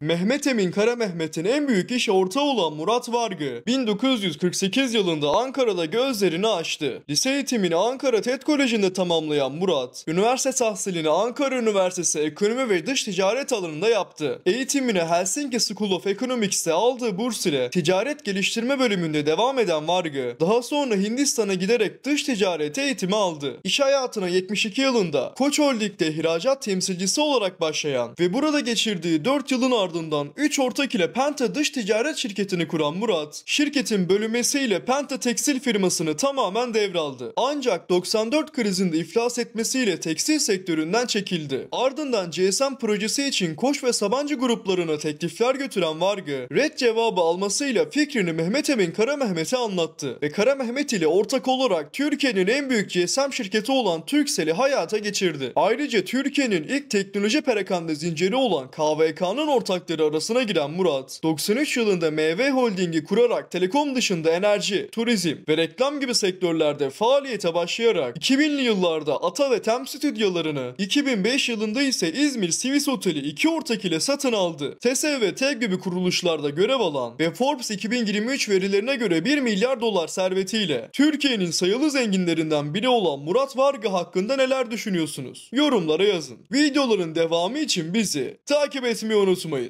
Mehmet Emin Kara Mehmet'in en büyük iş ortağı olan Murat Vargı, 1948 yılında Ankara'da gözlerini açtı. Lise eğitimini Ankara TED Koleji'nde tamamlayan Murat, üniversite tahsilini Ankara Üniversitesi Ekonomi ve Dış Ticaret alanında yaptı. Eğitimini Helsinki School of Economics'te aldığı burs ile ticaret geliştirme bölümünde devam eden Vargı, daha sonra Hindistan'a giderek dış ticaret eğitimi aldı. İş hayatına 72 yılında Koç Holding'de ihracat temsilcisi olarak başlayan ve burada geçirdiği 4 yılın ardından ardından 3 ortak ile Penta dış ticaret şirketini kuran Murat, şirketin bölünmesiyle Penta tekstil firmasını tamamen devraldı. Ancak 94 krizinde iflas etmesiyle tekstil sektöründen çekildi. Ardından CSM projesi için Koç ve Sabancı gruplarına teklifler götüren Vargı, red cevabı almasıyla fikrini Mehmet Emin Kara Mehmet'e anlattı ve Kara Mehmet ile ortak olarak Türkiye'nin en büyük GSM şirketi olan Türkseli hayata geçirdi. Ayrıca Türkiye'nin ilk teknoloji perakende zinciri olan KVK'nın ortak ortakları arasına giren Murat, 93 yılında MV Holding'i kurarak telekom dışında enerji, turizm ve reklam gibi sektörlerde faaliyete başlayarak 2000'li yıllarda Ata ve Tem stüdyolarını, 2005 yılında ise İzmir Sivis Oteli iki ortak ile satın aldı. TESEV ve TEG gibi kuruluşlarda görev alan ve Forbes 2023 verilerine göre 1 milyar dolar servetiyle Türkiye'nin sayılı zenginlerinden biri olan Murat Varga hakkında neler düşünüyorsunuz? Yorumlara yazın. Videoların devamı için bizi takip etmeyi unutmayın.